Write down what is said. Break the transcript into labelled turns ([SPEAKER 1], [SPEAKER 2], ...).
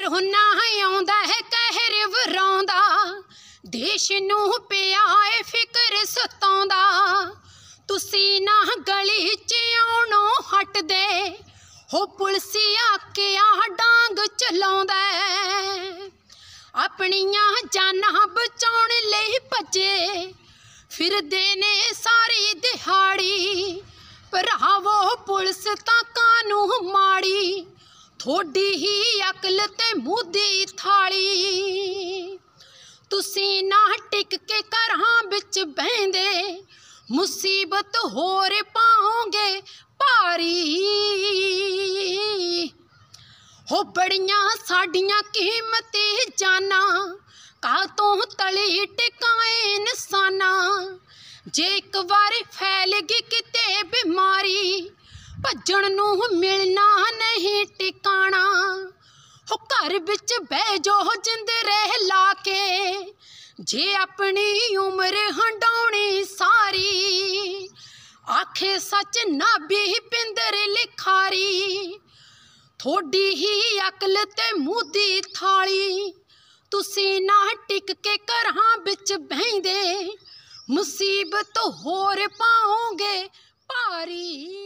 [SPEAKER 1] ਰੋਨਾ ਹੈ ਆਉਂਦਾ ਹੈ ਕਹਿਰ ਵਰਾਉਂਦਾ ਦੇਸ਼ ਨੂੰ ਪਿਆਏ ਫਿਕਰ ਸਤਾਉਂਦਾ ਤੁਸੀਂ ਨਾ ਗਲੀ ਚ ਆਉਣੋਂ ਹਟਦੇ ਹੋ ਪੁਲਸੀਆ ਕੇ ਆ ਡਾਂਗ ਚਲਾਉਂਦਾ ਆਪਣੀਆਂ ਜਾਨਾਂ ਬਚਾਉਣ ਲਈ ਭੱਜੇ ਫਿਰਦੇ ਨੇ ਸਾਰੀ ਦਿਹਾੜੀ ਪਰ ਭਰਾਵੋ ਪੁਲਸ ਤਾਂ ਕਾਨੂੰ ਮਾੜੀ ਥੋੜੀ ਹੀ ਅਕਲ ਤੇ ਮੂਦੀ ਥਾਲੀ ਤੁਸੀਂ ਨਾ ਟਿਕ ਕੇ ਘਰਾਂ ਵਿੱਚ ਬਹਿੰਦੇ ਮੁਸੀਬਤ ਹੋਰ ਪਾਉਂਗੇ ਭਾਰੀ ਹੋ ਬੜੀਆਂ ਸਾਡੀਆਂ ਕੀਮਤੀ ਜਾਨਾਂ ਕਾ ਤੋਂ ਤਲੀ ਟਿਕਾਏ ਇਨਸਾਨਾ ਜੇ ਇੱਕ ਵਾਰ ਫੈਲ ਗਈ ਕਿਤੇ ਬਿਮਾਰੀ ਭੱਜਣ ਨੂੰ ਮਿਲਣਾ ਨਹੀਂ ਟਿਕ ਘਰ ਵਿੱਚ ਬਹਿ ਜੋ ਜਿੰਦ ਰਹਿ ਲਾ ਕੇ ਜੇ ਆਪਣੀ ਉਮਰ ਹੰਡਾਉਣੀ ਸਾਰੀ ਆਖੇ ਸੱਚ ਨਾ ਵੀ ਪਿੰਦਰ ਲਿਖਾਰੀ ਥੋੜੀ ਹੀ ਅਕਲ ਤੇ ਮੂਦੀ ਥਾਲੀ ਤੁਸੀਂ ਨਾ ਟਿਕ ਕੇ ਘਰਾਂ ਵਿੱਚ ਬਹਿੰਦੇ ਮੁਸੀਬਤ ਹੋਰ ਪਾਓਗੇ ਭਾਰੀ